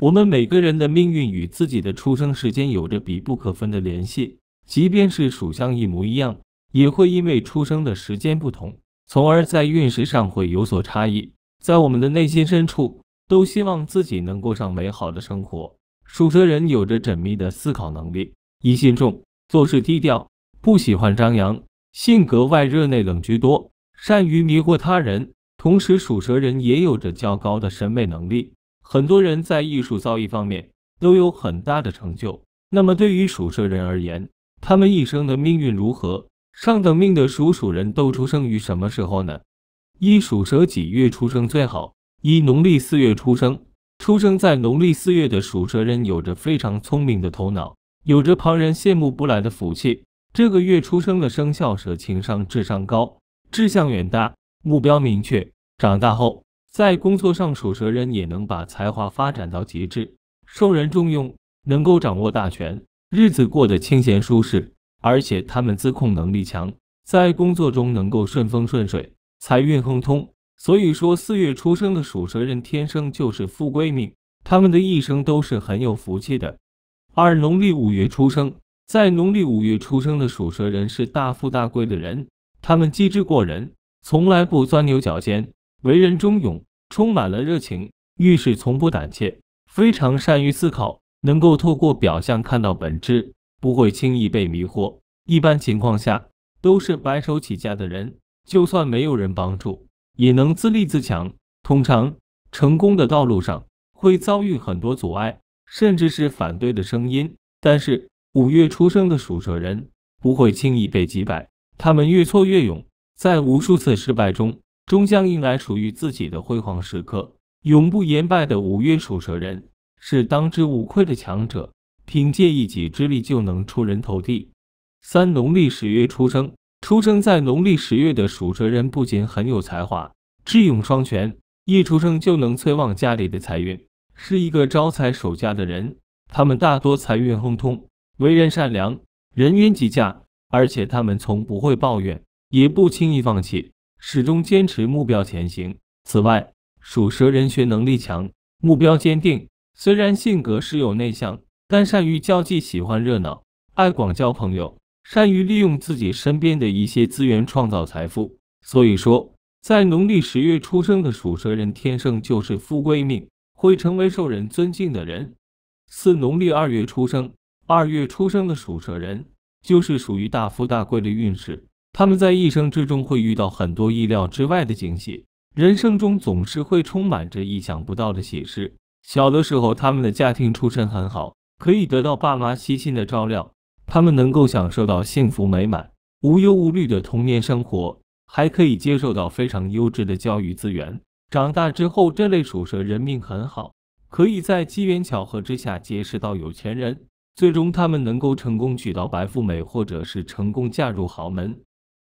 我们每个人的命运与自己的出生时间有着比不可分的联系，即便是属相一模一样，也会因为出生的时间不同，从而在运势上会有所差异。在我们的内心深处，都希望自己能过上美好的生活。属蛇人有着缜密的思考能力，疑心重，做事低调，不喜欢张扬，性格外热内冷居多，善于迷惑他人。同时，属蛇人也有着较高的审美能力。很多人在艺术造诣方面都有很大的成就。那么，对于属蛇人而言，他们一生的命运如何？上等命的属鼠人都出生于什么时候呢？一属蛇几月出生最好？一农历四月出生。出生在农历四月的属蛇人，有着非常聪明的头脑，有着旁人羡慕不来的福气。这个月出生的生肖蛇，情商、智商高，志向远大，目标明确。长大后。在工作上，属蛇人也能把才华发展到极致，受人重用，能够掌握大权，日子过得清闲舒适。而且他们自控能力强，在工作中能够顺风顺水，财运亨通。所以说，四月出生的属蛇人天生就是富贵命，他们的一生都是很有福气的。二，农历五月出生，在农历五月出生的属蛇人是大富大贵的人，他们机智过人，从来不钻牛角尖。为人忠勇，充满了热情，遇事从不胆怯，非常善于思考，能够透过表象看到本质，不会轻易被迷惑。一般情况下都是白手起家的人，就算没有人帮助，也能自立自强。通常成功的道路上会遭遇很多阻碍，甚至是反对的声音，但是五月出生的属蛇人不会轻易被击败，他们越挫越勇，在无数次失败中。终将迎来属于自己的辉煌时刻。永不言败的五月属蛇人是当之无愧的强者，凭借一己之力就能出人头地。三农历十月出生，出生在农历十月的属蛇人不仅很有才华，智勇双全，一出生就能催旺家里的财运，是一个招财守家的人。他们大多财运亨通，为人善良，人缘极佳，而且他们从不会抱怨，也不轻易放弃。始终坚持目标前行。此外，属蛇人学能力强，目标坚定。虽然性格时有内向，但善于交际，喜欢热闹，爱广交朋友，善于利用自己身边的一些资源创造财富。所以说，在农历十月出生的属蛇人，天生就是富贵命，会成为受人尊敬的人。四、农历二月出生，二月出生的属蛇人就是属于大富大贵的运势。他们在一生之中会遇到很多意料之外的惊喜，人生中总是会充满着意想不到的喜事。小的时候，他们的家庭出身很好，可以得到爸妈悉心的照料，他们能够享受到幸福美满、无忧无虑的童年生活，还可以接受到非常优质的教育资源。长大之后，这类属蛇人命很好，可以在机缘巧合之下结识到有钱人，最终他们能够成功娶到白富美，或者是成功嫁入豪门。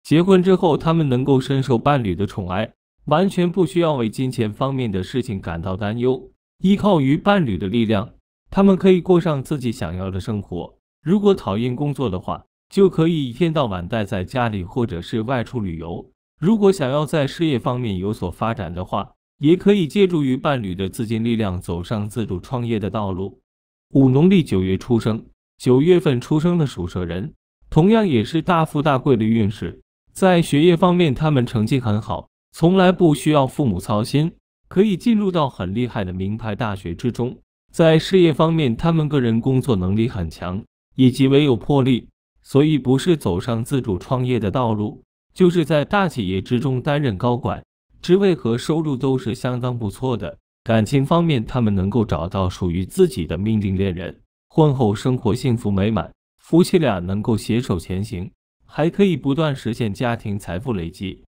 结婚之后，他们能够深受伴侣的宠爱，完全不需要为金钱方面的事情感到担忧。依靠于伴侣的力量，他们可以过上自己想要的生活。如果讨厌工作的话，就可以一天到晚待在家里，或者是外出旅游。如果想要在事业方面有所发展的话，也可以借助于伴侣的资金力量，走上自主创业的道路。五农历九月出生，九月份出生的属蛇人，同样也是大富大贵的运势。在学业方面，他们成绩很好，从来不需要父母操心，可以进入到很厉害的名牌大学之中。在事业方面，他们个人工作能力很强，以及唯有魄力，所以不是走上自主创业的道路，就是在大企业之中担任高管，职位和收入都是相当不错的。感情方面，他们能够找到属于自己的命定恋人，婚后生活幸福美满，夫妻俩能够携手前行。还可以不断实现家庭财富累积。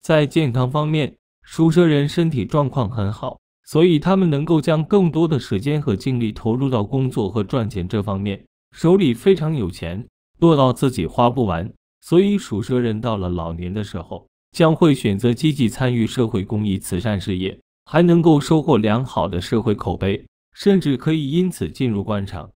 在健康方面，属蛇人身体状况很好，所以他们能够将更多的时间和精力投入到工作和赚钱这方面，手里非常有钱，落到自己花不完。所以属蛇人到了老年的时候，将会选择积极参与社会公益慈善事业，还能够收获良好的社会口碑，甚至可以因此进入官场。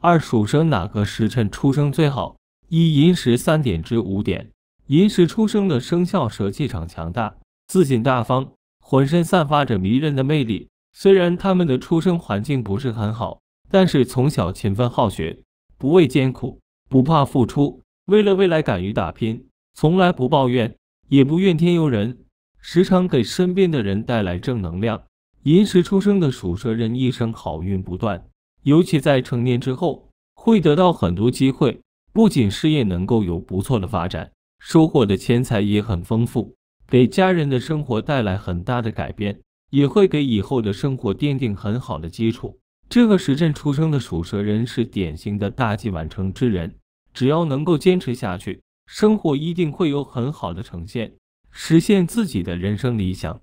二属蛇哪个时辰出生最好？一寅时三点至五点，寅时出生的生肖蛇气场强大，自信大方，浑身散发着迷人的魅力。虽然他们的出生环境不是很好，但是从小勤奋好学，不畏艰苦，不怕付出，为了未来敢于打拼，从来不抱怨，也不怨天尤人，时常给身边的人带来正能量。寅时出生的属蛇人一生好运不断，尤其在成年之后会得到很多机会。不仅事业能够有不错的发展，收获的钱财也很丰富，给家人的生活带来很大的改变，也会给以后的生活奠定很好的基础。这个时辰出生的属蛇人是典型的大器晚成之人，只要能够坚持下去，生活一定会有很好的呈现，实现自己的人生理想。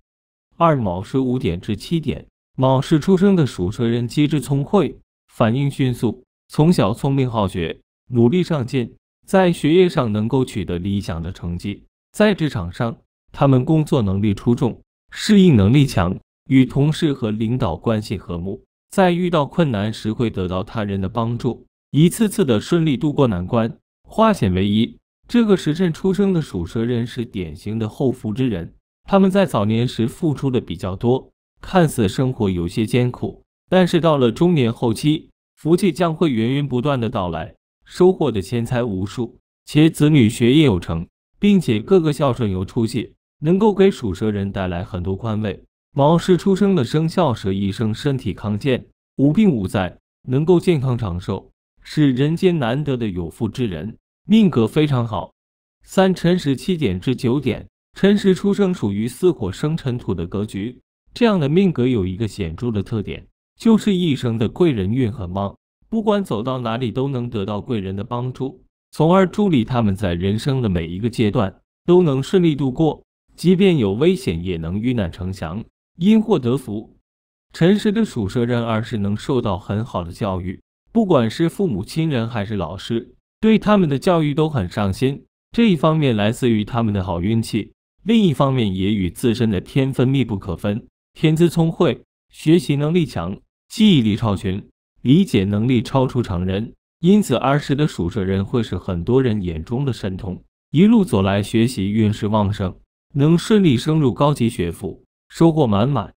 二卯时五点至七点，卯时出生的属蛇人机智聪慧，反应迅速，从小聪明好学。努力上进，在学业上能够取得理想的成绩，在职场上，他们工作能力出众，适应能力强，与同事和领导关系和睦，在遇到困难时会得到他人的帮助，一次次的顺利度过难关，化险为夷。这个时辰出生的属蛇人是典型的厚福之人，他们在早年时付出的比较多，看似生活有些艰苦，但是到了中年后期，福气将会源源不断的到来。收获的钱财无数，且子女学业有成，并且个个孝顺有出息，能够给属蛇人带来很多宽慰。卯时出生的生肖蛇一生身体康健，无病无灾，能够健康长寿，是人间难得的有福之人，命格非常好。三辰时七点至九点辰时出生，属于巳火生辰土的格局，这样的命格有一个显著的特点，就是一生的贵人运很旺。不管走到哪里，都能得到贵人的帮助，从而助力他们在人生的每一个阶段都能顺利度过，即便有危险，也能遇难成祥，因祸得福。辰时的属蛇人二是能受到很好的教育，不管是父母、亲人还是老师，对他们的教育都很上心。这一方面来自于他们的好运气，另一方面也与自身的天分密不可分。天资聪慧，学习能力强，记忆力超群。理解能力超出常人，因此儿时的属蛇人会是很多人眼中的神童。一路走来，学习运势旺盛，能顺利升入高级学府，收获满满。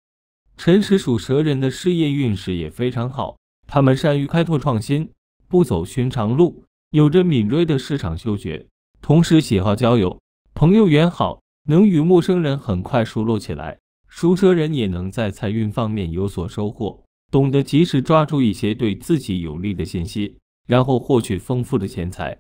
辰时属蛇人的事业运势也非常好，他们善于开拓创新，不走寻常路，有着敏锐的市场嗅觉。同时喜好交友，朋友缘好，能与陌生人很快熟络起来。属蛇人也能在财运方面有所收获。懂得及时抓住一些对自己有利的信息，然后获取丰富的钱财。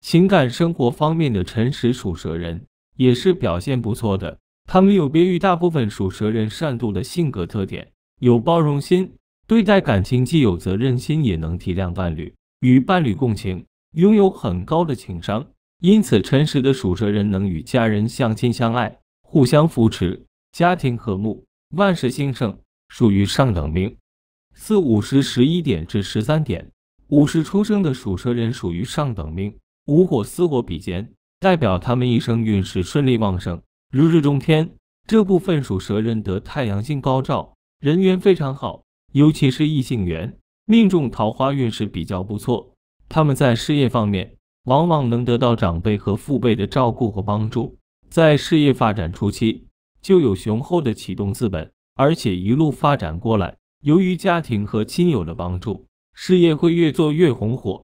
情感生活方面的诚实属蛇人也是表现不错的，他们有别于大部分属蛇人善妒的性格特点，有包容心，对待感情既有责任心，也能体谅伴侣，与伴侣共情，拥有很高的情商。因此，诚实的属蛇人能与家人相亲相爱，互相扶持，家庭和睦，万事兴盛，属于上等命。四五时十一点至十三点五十出生的属蛇人属于上等命，五火四火比肩，代表他们一生运势顺利旺盛，如日中天。这部分属蛇人得太阳性高照，人缘非常好，尤其是异性缘，命中桃花运势比较不错。他们在事业方面往往能得到长辈和父辈的照顾和帮助，在事业发展初期就有雄厚的启动资本，而且一路发展过来。由于家庭和亲友的帮助，事业会越做越红火。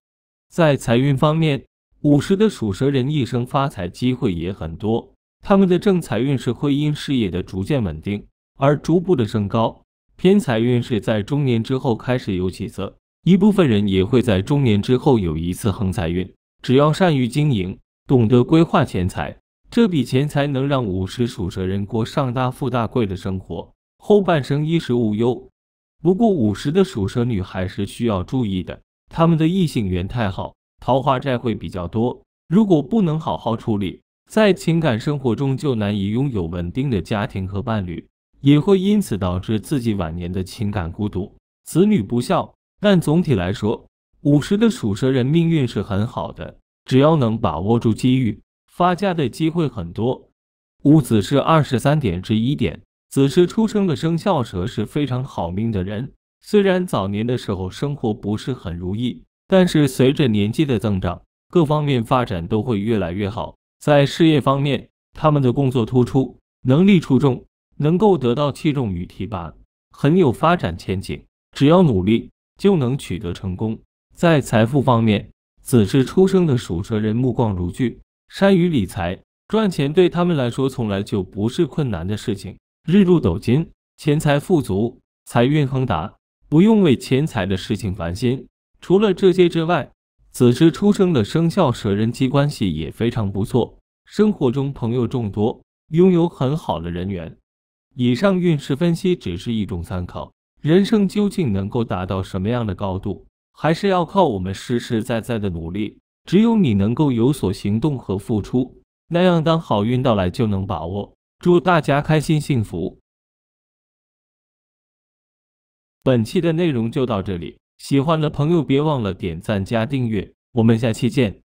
在财运方面，五十的属蛇人一生发财机会也很多。他们的正财运是会因事业的逐渐稳定而逐步的升高，偏财运是在中年之后开始有起色。一部分人也会在中年之后有一次横财运。只要善于经营，懂得规划钱财，这笔钱才能让五十属蛇人过上大富大贵的生活，后半生衣食无忧。不过，五十的属蛇女还是需要注意的。他们的异性缘太好，桃花债会比较多。如果不能好好处理，在情感生活中就难以拥有稳定的家庭和伴侣，也会因此导致自己晚年的情感孤独、子女不孝。但总体来说，五十的属蛇人命运是很好的，只要能把握住机遇，发家的机会很多。五子是二十三点至一点。子时出生的生肖蛇是非常好命的人，虽然早年的时候生活不是很如意，但是随着年纪的增长，各方面发展都会越来越好。在事业方面，他们的工作突出，能力出众，能够得到器重与提拔，很有发展前景。只要努力，就能取得成功。在财富方面，子时出生的属蛇人目光如炬，善于理财，赚钱对他们来说从来就不是困难的事情。日入斗金，钱财富足，财运亨达，不用为钱财的事情烦心。除了这些之外，此时出生的生肖蛇人际关系也非常不错，生活中朋友众多，拥有很好的人缘。以上运势分析只是一种参考，人生究竟能够达到什么样的高度，还是要靠我们实实在在的努力。只有你能够有所行动和付出，那样当好运到来就能把握。祝大家开心幸福！本期的内容就到这里，喜欢的朋友别忘了点赞加订阅，我们下期见。